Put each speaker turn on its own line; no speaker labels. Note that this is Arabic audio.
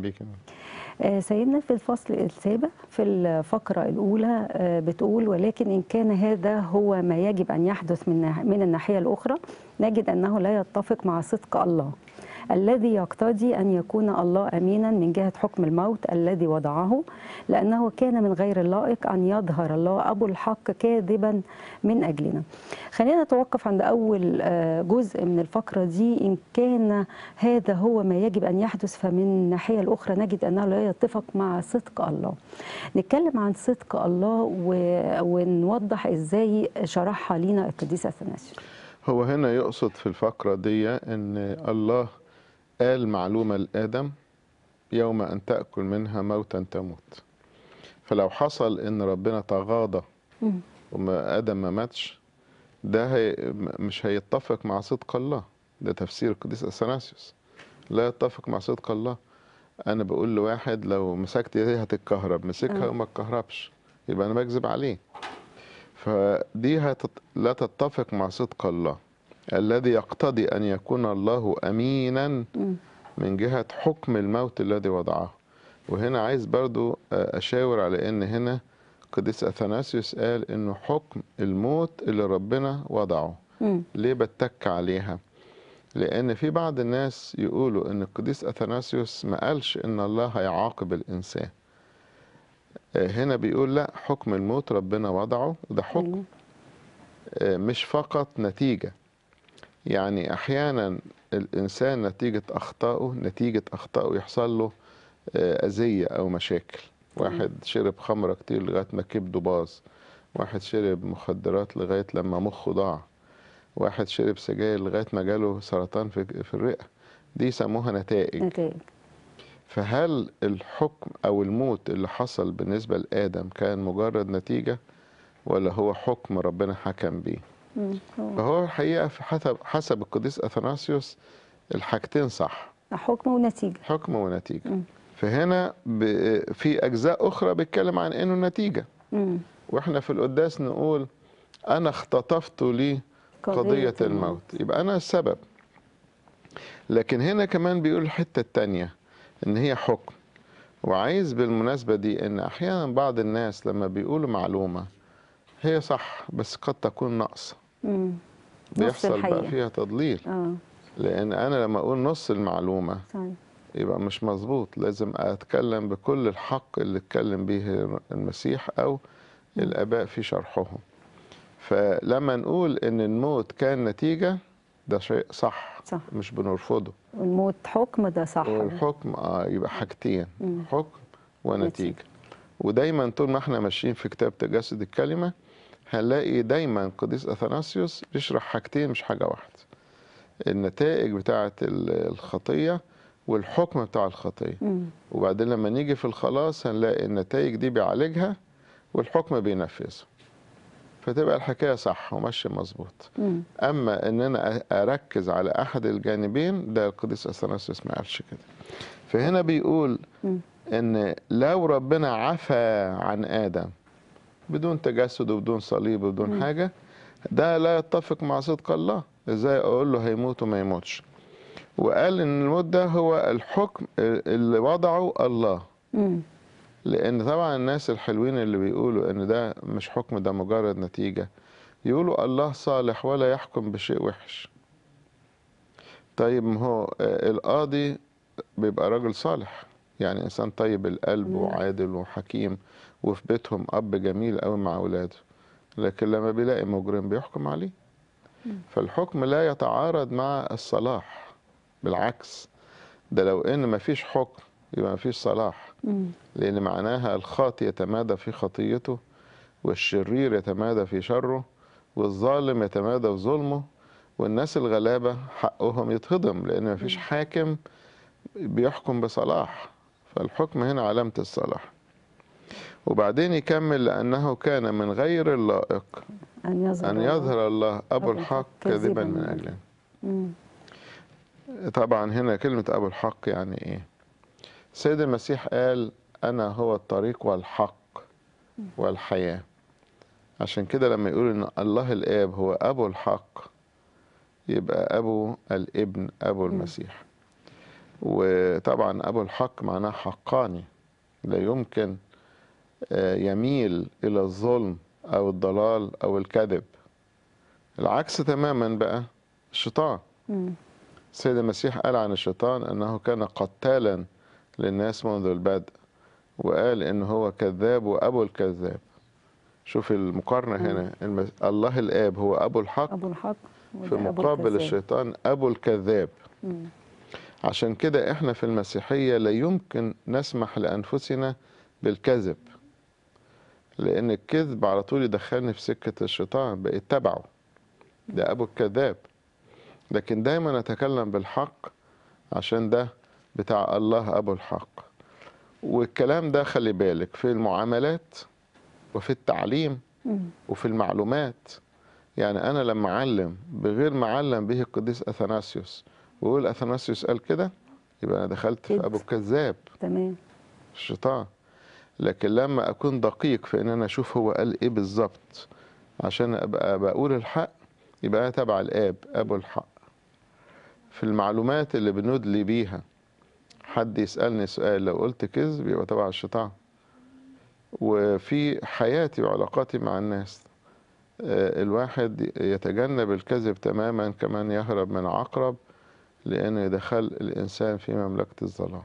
بيك آه، سيدنا في الفصل السابق في الفقرة الأولى آه، بتقول ولكن إن كان هذا هو ما يجب أن يحدث من من الناحية الأخرى نجد أنه لا يتفق مع صدق الله الذي يقتضي أن يكون الله أمينا من جهة حكم الموت الذي وضعه لأنه كان من غير اللائق أن يظهر الله أبو الحق كاذبا من أجلنا خلينا نتوقف عند أول آه، جزء من الفقرة دي إن كان هذا هو ما يجب أن يحدث فمن الناحية الأخرى نجد أنه لا يتفق مع صدق الله نتكلم عن صدق الله و... ونوضح إزاي شرحها لنا القديس أثناسيوس هو هنا يقصد في الفقرة دي أن الله قال معلومة لآدم يوم أن تأكل منها موتا تموت فلو حصل إن ربنا تغاضى وما آدم ما ماتش ده هي مش هيتفق مع صدق الله ده تفسير القديس أثناسيوس لا يتفق مع صدق الله أنا بقول لواحد لو مسكت يديها هتتكهرب مسكها آه. وما تكهربش يبقى أنا بكذب عليه فدي هتط... لا تتفق مع صدق الله الذي يقتضي أن يكون الله أمينا من جهة حكم الموت الذي وضعه وهنا عايز برضو أشاور على أن هنا قديس أثناسيوس قال أنه حكم الموت اللي ربنا وضعه ليه بتك عليها لأن في بعض الناس يقولوا أن القديس أثناسيوس ما قالش أن الله هيعاقب الإنسان هنا بيقول لا حكم الموت ربنا وضعه ده حكم مش فقط نتيجه يعني احيانا الانسان نتيجه اخطائه نتيجه اخطائه يحصل له آه، اذيه او مشاكل واحد شرب خمره كتير لغايه ما كبده باظ واحد شرب مخدرات لغايه لما مخه ضاع واحد شرب سجاير لغايه ما جاله سرطان في في الرئه دي سموها نتائج فهل الحكم او الموت اللي حصل بالنسبه لادم كان مجرد نتيجه ولا هو حكم ربنا حكم بيه فهو الحقيقه حسب حسب القديس اثناسيوس الحاجتين صح حكم ونتيجه حكم ونتيجه مم. فهنا في اجزاء اخرى بيتكلم عن انه نتيجه واحنا في القداس نقول انا اختطفت لي قضيه, قضية الموت. الموت يبقى انا السبب لكن هنا كمان بيقول الحته الثانيه ان هي حكم وعايز بالمناسبه دي ان احيانا بعض الناس لما بيقولوا معلومه هي صح بس قد تكون ناقصه
بيحصل بقى فيها
تضليل آه. لان انا لما اقول نص المعلومه صحيح. طيب. يبقى مش مظبوط لازم اتكلم بكل الحق اللي اتكلم به المسيح او الاباء في شرحهم فلما نقول ان الموت كان نتيجه ده شيء صح, صح. مش بنرفضه الموت حكم ده صح والحكم اه يبقى حاجتين حكم ونتيجه ودايما طول ما احنا ماشيين في كتاب تجسد الكلمه هنلاقي دايما قديس اثناسيوس بيشرح حاجتين مش حاجه واحده النتائج بتاعه الخطيه والحكم بتاع الخطيه وبعدين لما نيجي في الخلاص هنلاقي النتائج دي بيعالجها والحكم بينفذه فتبقى الحكايه صح وماشيه مظبوط اما ان انا اركز على احد الجانبين ده القديس اثناسيوس ما قالش كده فهنا بيقول ان لو ربنا عفى عن ادم بدون تجسد وبدون صليب وبدون مم. حاجة ده لا يتفق مع صدق الله ازاي اقول له هيموت وما يموتش وقال ان الموت ده هو الحكم اللي وضعه الله مم. لان طبعا الناس الحلوين اللي بيقولوا ان ده مش حكم ده مجرد نتيجة يقولوا الله صالح ولا يحكم بشيء وحش طيب ما هو آه، القاضي بيبقى راجل صالح يعني انسان طيب القلب مم. وعادل وحكيم وفي بيتهم اب جميل قوي مع اولاده لكن لما بيلاقي مجرم بيحكم عليه فالحكم لا يتعارض مع الصلاح بالعكس ده لو ان مفيش حكم يبقى مفيش صلاح لان معناها الخاطئ يتمادى في خطيته والشرير يتمادى في شره والظالم يتمادى في ظلمه والناس الغلابه حقهم يتهضم لان مفيش حاكم بيحكم بصلاح فالحكم هنا علامة الصلاح وبعدين يكمل لأنه كان من غير اللائق أن يظهر, أن يظهر الله أبو الحق كذبا من أجله طبعا هنا كلمة أبو الحق يعني إيه سيد المسيح قال أنا هو الطريق والحق والحياة عشان كده لما يقول إن الله الآب هو أبو الحق يبقى أبو الابن أبو المسيح وطبعا أبو الحق معناه حقاني لا يمكن آه، يميل إلى الظلم أو الضلال أو الكذب العكس تماما بقى الشيطان السيد المسيح قال عن الشيطان أنه كان قتالا للناس منذ البدء وقال إن هو كذاب وأبو الكذاب شوف المقارنة هنا الله الآب هو أبو الحق أبو الحق في مقابل الشيطان أبو الكذاب مم. عشان كده احنا في المسيحية لا يمكن نسمح لأنفسنا بالكذب لأن الكذب على طول يدخلني في سكة الشيطان بقيت تبعه ده أبو الكذاب لكن دايما أتكلم بالحق عشان ده بتاع الله أبو الحق والكلام ده خلي بالك في المعاملات وفي التعليم وفي المعلومات يعني أنا لما أعلم بغير ما علم به القديس أثناسيوس ويقول اثناسيوس قال كده يبقى انا دخلت في ابو الكذاب تمام الشيطان لكن لما اكون دقيق في ان انا اشوف هو قال ايه بالظبط عشان ابقى بقول الحق يبقى انا تبع الاب ابو الحق في المعلومات اللي بندلي بيها حد يسالني سؤال لو قلت كذب يبقى تبع الشيطان وفي حياتي وعلاقاتي مع الناس آه، الواحد يتجنب الكذب تماما كمان يهرب من عقرب لأنه دخل الإنسان في مملكة الظلام